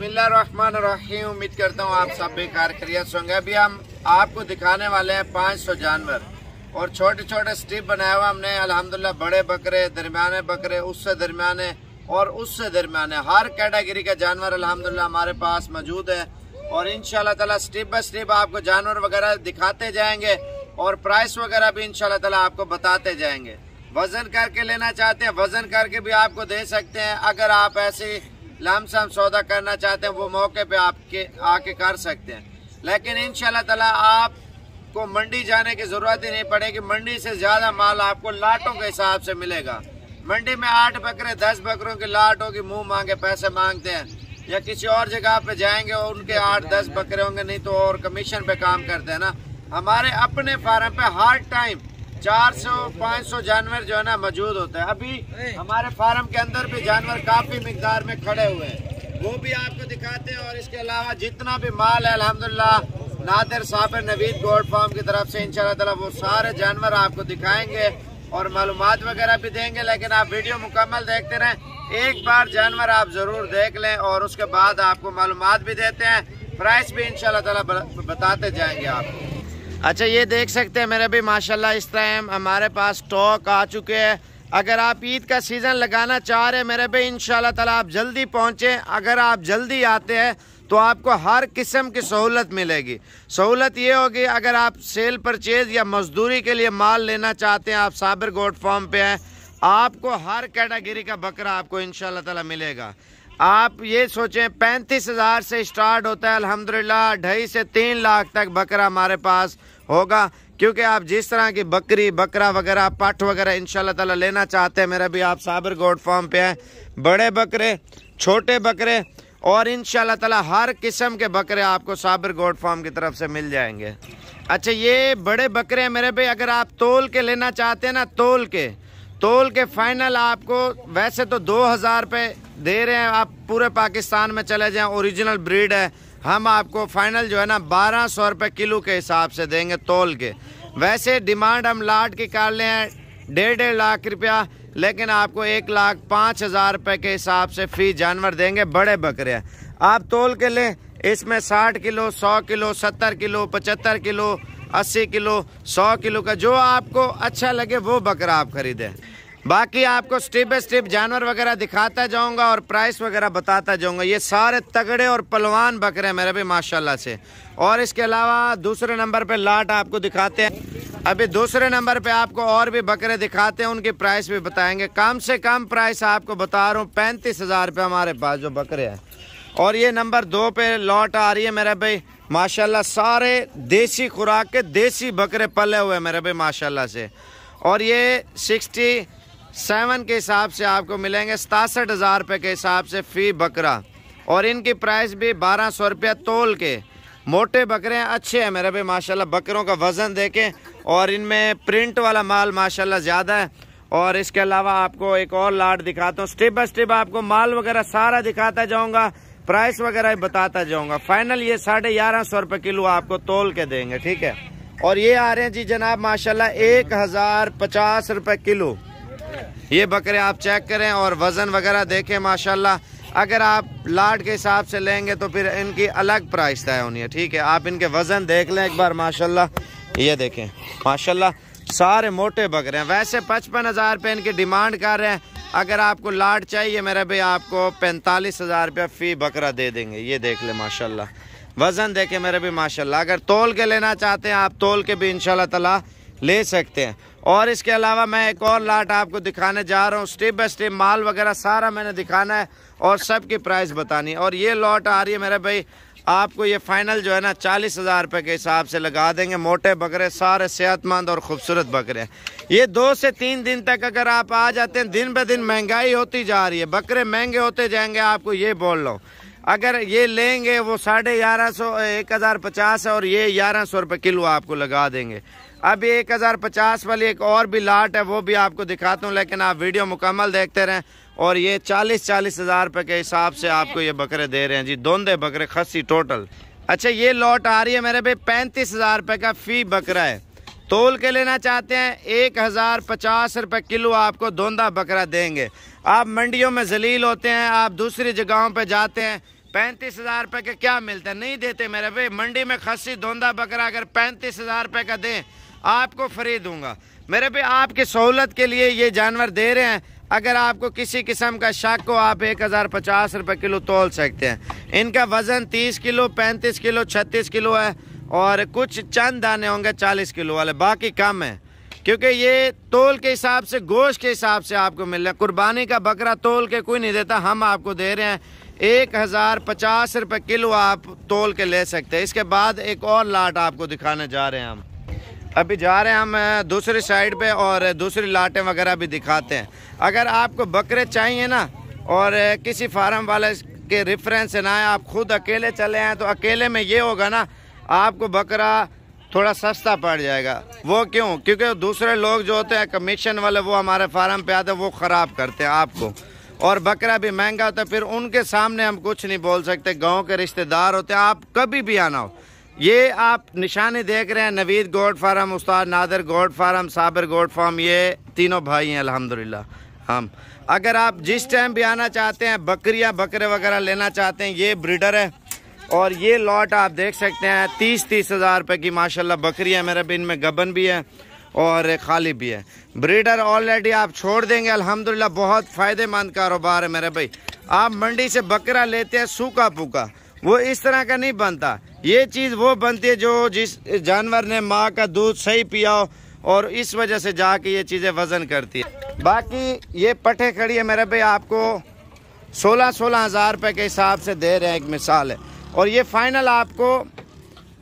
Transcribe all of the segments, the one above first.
बसमीम उम्मीद करता हूँ आप सब बेकार खरीत होंगे अभी हम आपको दिखाने वाले हैं पाँच सौ जानवर और छोटे छोटे स्ट्रिप बनाया हुआ हमने अल्हम्दुलिल्लाह बड़े बकरे दरमियाने बकरे उससे दरमियाने और उससे दरमियाने हर कैटेगरी का जानवर अल्हम्दुलिल्लाह हमारे पास मौजूद है और इन ताला स्टेप बाय स्टेप आपको जानवर वगैरह दिखाते जाएंगे और प्राइस वगैरह भी इन ताला आपको बताते जाएंगे वजन करके लेना चाहते हैं वजन करके भी आपको दे सकते हैं अगर आप ऐसी लमसम सौदा करना चाहते हैं वो मौके पे आपके आके कर सकते हैं लेकिन इन ताला आपको मंडी जाने की ज़रूरत ही नहीं पड़ेगी मंडी से ज़्यादा माल आपको लाटों के हिसाब से मिलेगा मंडी में आठ बकरे दस बकरों की लाट होगी मुंह मांगे पैसे मांगते हैं या किसी और जगह पे जाएंगे और उनके आठ दस बकरे होंगे नहीं तो और कमीशन पे काम करते हैं ना हमारे अपने फार्म पे हर टाइम चार सौ पाँच सौ जानवर जो है ना मौजूद होते हैं अभी हमारे फार्म के अंदर भी जानवर काफी मकदार में खड़े हुए हैं वो भी आपको दिखाते हैं और इसके अलावा जितना भी माल है अलहमदुल्ला नादिर साहब नवीद गोल्ड फार्म की तरफ से इनशाला वो सारे जानवर आपको दिखाएंगे और मालूम वगैरह भी देंगे लेकिन आप वीडियो मुकम्मल देखते रहें एक बार जानवर आप ज़रूर देख लें और उसके बाद आपको मालूम भी देते हैं प्राइस भी इनशाला बताते जाएंगे आपको अच्छा ये देख सकते हैं मेरे भी माशाल्लाह इस टाइम हमारे पास स्टॉक आ चुके हैं अगर आप ईद का सीज़न लगाना चाह रहे हैं मेरे भाई इन ताला आप जल्दी पहुँचें अगर आप जल्दी आते हैं तो आपको हर किस्म की सहूलत मिलेगी सहूलत ये होगी अगर आप सेल परचेज़ या मजदूरी के लिए माल लेना चाहते हैं आप साबर गोड फॉर्म पर हैं आपको हर कैटेगरी का बकरा आपको इन शाला मिलेगा आप ये सोचें पैंतीस हज़ार से स्टार्ट होता है अल्हम्दुलिल्लाह ढाई से तीन लाख तक बकरा हमारे पास होगा क्योंकि आप जिस तरह की बकरी बकरा वगैरह पट वगैरह इन ताला लेना चाहते हैं मेरा भी आप साबर गोड फॉर्म पे हैं बड़े बकरे छोटे बकरे और इन ताला हर किस्म के बकरे आपको साबर गोड फॉर्म की तरफ से मिल जाएंगे अच्छा ये बड़े बकरे हैं मेरे भाई अगर आप तोल के लेना चाहते हैं ना तोल के तोल के फाइनल आपको वैसे तो दो हज़ार रुपये दे रहे हैं आप पूरे पाकिस्तान में चले जाएं ओरिजिनल ब्रीड है हम आपको फाइनल जो है ना बारह सौ रुपये किलो के हिसाब से देंगे तोल के वैसे डिमांड हम लाट की कर ले हैं डेढ़ डेढ़ लाख रुपया लेकिन आपको एक लाख पाँच हज़ार रुपये के हिसाब से फी जानवर देंगे बड़े बकरे आप तोल के लें इसमें साठ किलो सौ किलो सत्तर किलो पचहत्तर किलो अस्सी किलो सौ किलो का जो आपको अच्छा लगे वो बकरा आप खरीदें बाकी आपको स्टेप बाय स्टेप जानवर वगैरह दिखाता जाऊंगा और प्राइस वगैरह बताता जाऊंगा ये सारे तगड़े और पलवान बकरे हैं मेरे भी माशाल्लाह से और इसके अलावा दूसरे नंबर पे लाट आपको दिखाते हैं अभी दूसरे नंबर पे आपको और भी बकरे दिखाते हैं उनकी प्राइस भी बताएंगे कम से कम प्राइस आपको बता रहा हूँ पैंतीस हज़ार रुपये हमारे पास जो बकरे हैं और ये नंबर दो पे लॉट आ रही है मेरा भाई माशाल्लाह सारे देसी खुराक के देसी बकरे पले हुए हैं मेरे भाई माशाल्लाह से और ये सिक्सटी सेवन के हिसाब से आपको मिलेंगे सतासठ हज़ार रुपये के हिसाब से फ़ी बकरा और इनकी प्राइस भी बारह सौ रुपया तोल के मोटे बकरे हैं अच्छे हैं मेरे भाई माशाल्लाह बकरों का वज़न देखें और इनमें प्रिंट वाला माल माशाल्लाह ज़्यादा है और इसके अलावा आपको एक और लाट दिखाता हूँ स्टेप बाय स्टेप आपको माल वगैरह सारा दिखाता जाऊँगा प्राइस वगैरह बताता जाऊँगा फाइनल ये साढ़े ग्यारह सौ रुपये किलो आपको तोल के देंगे ठीक है और ये आ रहे हैं जी जनाब माशाल्लाह एक हज़ार पचास रुपये किलो ये बकरे आप चेक करें और वज़न वगैरह देखें माशाल्लाह अगर आप लाड के हिसाब से लेंगे तो फिर इनकी अलग प्राइस तय होनी है ठीक है आप इनके वज़न देख लें एक बार माशाल्लाह ये देखें माशाल्लाह सारे मोटे बकरे हैं वैसे पचपन हज़ार रुपये इनकी डिमांड कर रहे हैं अगर आपको लाड चाहिए मेरा भाई आपको पैंतालीस हज़ार रुपया फ़ी बकरा दे देंगे ये देख लें माशाल्लाह वज़न देखें मेरे भी माशाल्लाह अगर तोल के लेना चाहते हैं आप तोल के भी इन तला ले सकते हैं और इसके अलावा मैं एक और लाट आपको दिखाने जा रहा हूँ स्टेप बाय स्टेप माल वगैरह सारा मैंने दिखाना है और सबकी प्राइस बतानी है और ये लॉट आ रही है मेरे भाई आपको ये फाइनल जो है ना चालीस हज़ार रुपये के हिसाब से लगा देंगे मोटे बकरे सारे सेहतमंद और ख़ूबसूरत बकरे ये दो से तीन दिन तक अगर आप आ जाते हैं दिन ब दिन महंगाई होती जा रही है बकरे महंगे होते जाएंगे आपको ये बोल रहा हूँ अगर ये लेंगे वो साढ़े ग्यारह सौ एक हज़ार पचास और ये ग्यारह सौ रुपये किलो आपको लगा देंगे अब एक हज़ार पचास वाली एक और भी लाट है वो भी आपको दिखाता हूँ लेकिन आप वीडियो मुकम्मल देखते रहें और ये चालीस चालीस हज़ार रुपये के हिसाब से आपको ये बकरे दे रहे हैं जी दोंदे बकरे खसी टोटल अच्छा ये लॉट आ रही है मेरे भाई पैंतीस हज़ार रुपये का फ़ी बकरा है तोल के लेना चाहते हैं एक हज़ार पचास रुपये किलो आपको दोंदा बकरा देंगे आप मंडियों में जलील होते हैं आप दूसरी जगहों पर जाते हैं पैंतीस हज़ार रुपये के क्या मिलते हैं नहीं देते मेरे भाई मंडी में खसी धोंदा बकरा अगर पैंतीस हज़ार रुपये का दें आपको फ्री दूंगा मेरे भाई आपकी सहूलत के लिए ये जानवर दे रहे हैं अगर आपको किसी किस्म का शक हो आप एक हज़ार पचास रुपये किलो तोल सकते हैं इनका वज़न तीस किलो पैंतीस किलो छत्तीस किलो है और कुछ चंद दाने होंगे चालीस किलो वाले बाकी कम है क्योंकि ये तोल के हिसाब से गोश्त के हिसाब से आपको मिल रहा है कुर्बानी का बकरा तोल के कोई नहीं देता हम आपको दे रहे हैं एक हज़ार पचास रुपये किलो आप तोल के ले सकते हैं इसके बाद एक और लाट आपको दिखाने जा रहे हैं हम अभी जा रहे हैं हम दूसरी साइड पे और दूसरी लाटें वगैरह भी दिखाते हैं अगर आपको बकरे चाहिए ना और किसी फार्म वाले के रेफरेंस से ना आप खुद अकेले चले हैं तो अकेले में ये होगा ना आपको बकरा थोड़ा सस्ता पड़ जाएगा वो क्यों क्योंकि दूसरे लोग जो होते हैं कमीशन वाले वो हमारे फार्म पे आते हैं वो ख़राब करते हैं आपको और बकरा भी महंगा होता है फिर उनके सामने हम कुछ नहीं बोल सकते गांव के रिश्तेदार होते हैं आप कभी भी आना हो ये आप निशाने देख रहे हैं नवीद गोड फार्म उस्ताद नादर गोड फार्म साबिर गोड फार्म ये तीनों भाई हैं अलहमदिल्ला हम अगर आप जिस टाइम भी आना चाहते हैं बकरियाँ बकरे वगैरह लेना चाहते हैं ये ब्रिडर है और ये लॉट आप देख सकते हैं तीस तीस हज़ार रुपये की माशाल्लाह बकरी है मेरे बिन में गबन भी है और खाली भी है ब्रीडर ऑलरेडी आप छोड़ देंगे अल्हम्दुलिल्लाह बहुत फ़ायदेमंद कारोबार है मेरे भाई आप मंडी से बकरा लेते हैं सूखा पूखा वो इस तरह का नहीं बनता ये चीज़ वो बनती है जो जिस जानवर ने माँ का दूध सही पिया हो और इस वजह से जाके ये चीज़ें वज़न करती है बाकी ये पटे खड़ी है मेरे भाई आपको सोलह सोलह हज़ार रुपये के हिसाब से दे रहे हैं एक मिसाल है और ये फाइनल आपको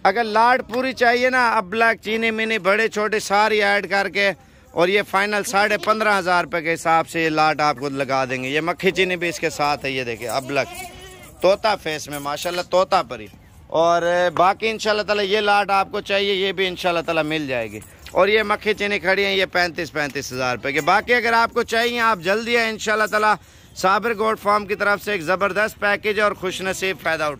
अगर लाड पूरी चाहिए ना अब ब्लैक चीनी मिनी बड़े छोटे सारी ऐड करके और ये फाइनल साढ़े पंद्रह हज़ार रुपये के हिसाब से ये लाट आपको लगा देंगे ये मक्खी चीनी भी इसके साथ है ये देखिए अबलक तोता फेस में माशाल्लाह तोता परी और बाकी इन ताला ये लाट आपको चाहिए ये भी इन ताला मिल जाएगी और ये मक्खी चीनी खड़ी है ये पैंतीस पैंतीस हज़ार रुपये की बाकी अगर आपको चाहिए आप जल्दी है इन ताला साबिर गोड फार्म की तरफ से एक ज़बरदस्त पैकेज और खुश नसीब फ़ायदा उठा